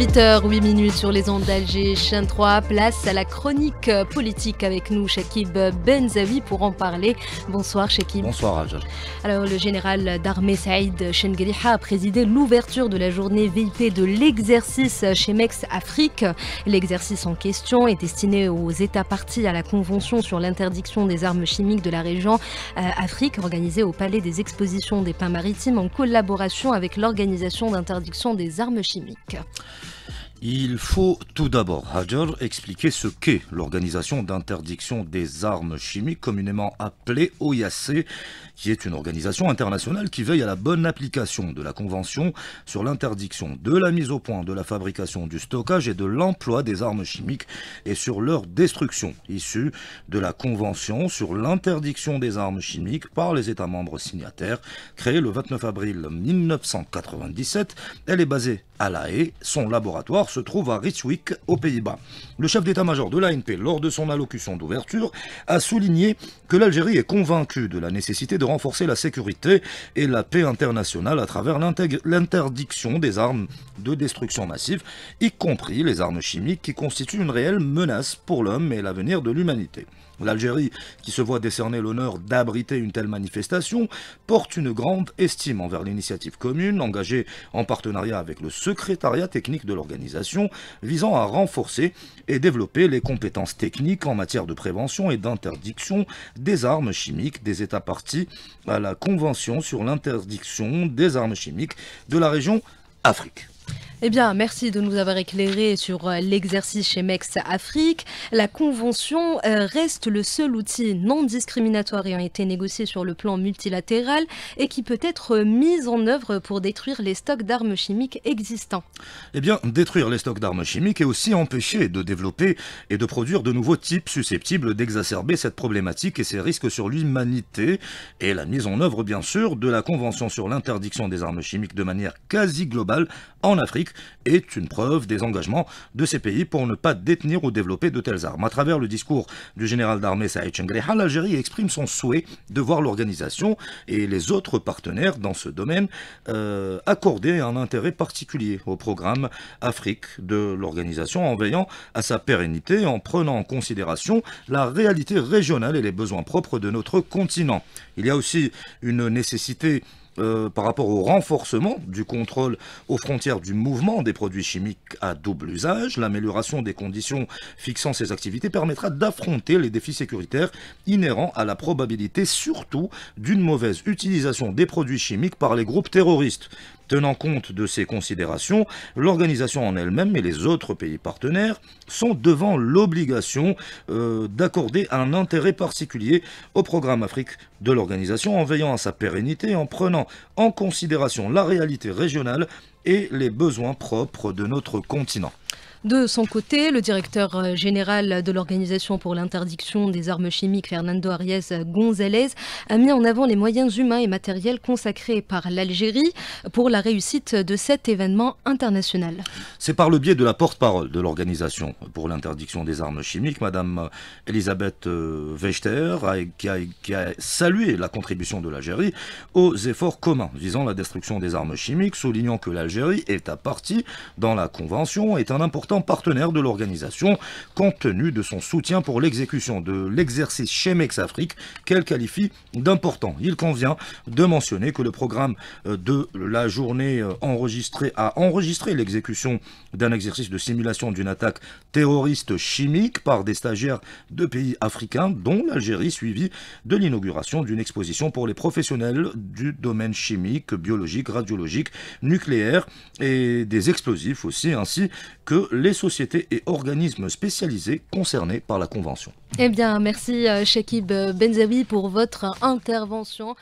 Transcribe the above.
8 h minutes sur les ondes d'Alger, chaîne 3, place à la chronique euh, politique avec nous, Shakib Benzavi, pour en parler. Bonsoir Shakib. Bonsoir Alors, le général d'armée Saïd Chengriha a présidé l'ouverture de la journée VIP de l'exercice chez Mex Afrique. L'exercice en question est destiné aux États partis à la Convention sur l'interdiction des armes chimiques de la région euh, Afrique, organisée au Palais des expositions des pins maritimes en collaboration avec l'Organisation d'interdiction des armes chimiques. Il faut tout d'abord, Hajar, expliquer ce qu'est l'organisation d'interdiction des armes chimiques, communément appelée OIAC, qui est une organisation internationale qui veille à la bonne application de la Convention sur l'interdiction de la mise au point, de la fabrication, du stockage et de l'emploi des armes chimiques et sur leur destruction, issue de la Convention sur l'interdiction des armes chimiques par les États membres signataires, créée le 29 avril 1997. Elle est basée à La Haye, son laboratoire se trouve à Ritzwick aux Pays-Bas. Le chef d'état-major de l'ANP, lors de son allocution d'ouverture, a souligné que l'Algérie est convaincue de la nécessité de renforcer la sécurité et la paix internationale à travers l'interdiction des armes de destruction massive, y compris les armes chimiques qui constituent une réelle menace pour l'homme et l'avenir de l'humanité. L'Algérie, qui se voit décerner l'honneur d'abriter une telle manifestation, porte une grande estime envers l'initiative commune engagée en partenariat avec le secrétariat technique de l'organisation visant à renforcer et développer les compétences techniques en matière de prévention et d'interdiction des armes chimiques des États partis à la Convention sur l'interdiction des armes chimiques de la région Afrique. Eh bien, merci de nous avoir éclairé sur euh, l'exercice chez MEX Afrique. La convention euh, reste le seul outil non discriminatoire ayant été négocié sur le plan multilatéral et qui peut être mise en œuvre pour détruire les stocks d'armes chimiques existants. Eh bien, détruire les stocks d'armes chimiques et aussi empêcher de développer et de produire de nouveaux types susceptibles d'exacerber cette problématique et ses risques sur l'humanité et la mise en œuvre, bien sûr, de la convention sur l'interdiction des armes chimiques de manière quasi globale en Afrique est une preuve des engagements de ces pays pour ne pas détenir ou développer de telles armes. À travers le discours du général d'armée Saïd Chengreha, l'Algérie exprime son souhait de voir l'organisation et les autres partenaires dans ce domaine euh, accorder un intérêt particulier au programme Afrique de l'organisation en veillant à sa pérennité en prenant en considération la réalité régionale et les besoins propres de notre continent. Il y a aussi une nécessité euh, par rapport au renforcement du contrôle aux frontières du mouvement des produits chimiques à double usage, l'amélioration des conditions fixant ces activités permettra d'affronter les défis sécuritaires inhérents à la probabilité surtout d'une mauvaise utilisation des produits chimiques par les groupes terroristes. Tenant compte de ces considérations, l'organisation en elle-même et les autres pays partenaires sont devant l'obligation euh, d'accorder un intérêt particulier au programme Afrique de l'organisation en veillant à sa pérennité en prenant en considération la réalité régionale et les besoins propres de notre continent. De son côté, le directeur euh, général de l'Organisation pour l'interdiction des armes chimiques, Fernando Arias González, a mis en avant les moyens humains et matériels consacrés par l'Algérie pour la réussite de cet événement international. C'est par le biais de la porte-parole de l'Organisation pour l'interdiction des armes chimiques, Madame euh, Elisabeth Wechter, euh, qui a, qui a salué la contribution de l'Algérie aux efforts communs visant la destruction des armes chimiques, soulignant que l'Algérie est à partie dans la Convention est un important partenaire de l'organisation, compte tenu de son soutien pour l'exécution de l'exercice Chemex Afrique, qu'elle qualifie d'important. Il convient de mentionner que le programme euh, de la journée euh, enregistrée a enregistré l'exécution d'un exercice de simulation d'une attaque terroriste chimique par des stagiaires de pays africains, dont l'Algérie, suivi de l'inauguration d'une exposition pour les professionnels du domaine chimique, biologique, radiologique, nucléaire et des explosifs aussi, ainsi que les sociétés et organismes spécialisés concernés par la Convention. Eh bien, merci euh, Shakib euh, Benzabi pour votre intervention.